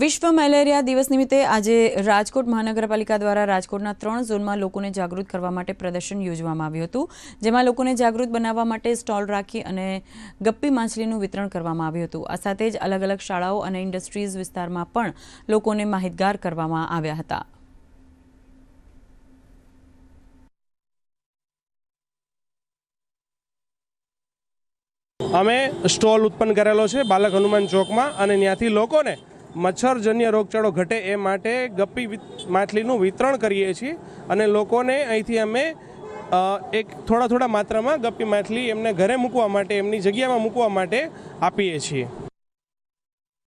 વિશ્વ મેલેરિયા દિવસ નિમિત્તે આજે રાજકોટ મહાનગરપાલિકા દ્વારા રાજકોટના ત્રણ ઝોનમાં લોકોને જાગૃત કરવા માટે પ્રદર્શન યોજવામાં આવ્યું હતું જેમાં લોકોને જાગૃત બનાવવા માટે સ્ટોલ રાખી અને ગપ્પી માછલીનું વિતરણ કરવામાં આવ્યું હતું આ સાથે જ અલગ અલગ શાળાઓ અને ઇન્ડસ્ટ્રીઝ વિસ્તારમાં પણ લોકોને માહિતગાર કરવામાં આવ્યા હતા અમે સ્ટોલ ઉત્પન્ન કરેલો છે બાલક હનુમાન ચોકમાં અને ત્યાંથી લોકોને મચ્છરજન્ય રોગચાળો ઘટે એ માટે ગપ્પી માછલીનું વિતરણ કરીએ છીએ અને લોકોને અહીંથી અમે એક થોડા થોડા માત્રામાં ગપ્પી માછલી એમને ઘરે મૂકવા માટે એમની જગ્યામાં મૂકવા માટે આપીએ છીએ